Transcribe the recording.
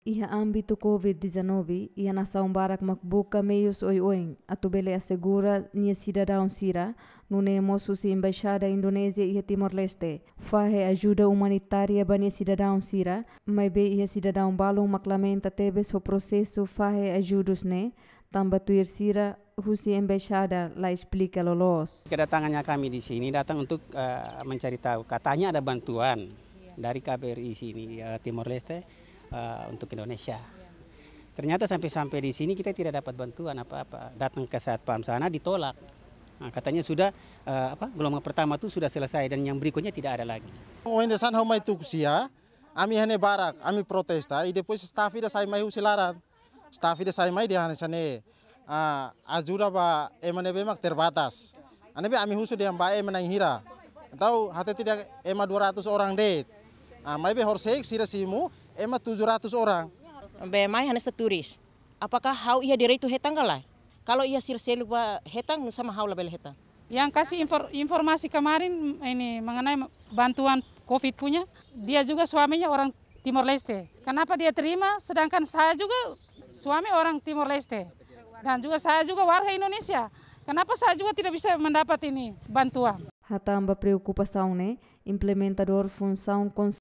Iha ambi tu COVID-19 ia nasa umbarak makbuka meios oi oeng bele asegura nia cidadão sira nune si embaixada Indonesia iha Timor Leste fahe ajuda humanitária ba nia cidadão sira mai be ia cidadão balu maklamenta tebe so processo fahe ajudus ne tamba tuir sira Husi Embaixada La Explica Lolos. Kedatangannya kami di sini datang untuk uh, mencari tahu katanya ada bantuan iya. dari KBRI sini uh, Timor Leste uh, untuk Indonesia. Ternyata sampai-sampai di sini kita tidak dapat bantuan apa-apa. Datang ke satpam sana ditolak. Nah, katanya sudah uh, apa gelombang pertama itu sudah selesai dan yang berikutnya tidak ada lagi. Wendesan itu tukusia, ami hane barak, ami protesta, ide pois staf ida sai mai usilaran. Staf ida sai mai dia hane sane uh, eh, azura ba emane bemak terbatas. Ane be ami husu dia mbae menang hira. Tahu hati tidak ema 200 orang det. Ah, mai be horsek sira simu tujuh 700 orang. Bemai hanya seturis. Apakah hau ia diri itu hetang kalah? Kalau ia buat hetang, sama hau lebih hetang. Yang kasih informasi kemarin ini mengenai bantuan COVID punya, dia juga suaminya orang Timor Leste. Kenapa dia terima? Sedangkan saya juga suami orang Timor Leste dan juga saya juga warga Indonesia. Kenapa saya juga tidak bisa mendapat ini bantuan? Hatamba preocupação, né? Implementador função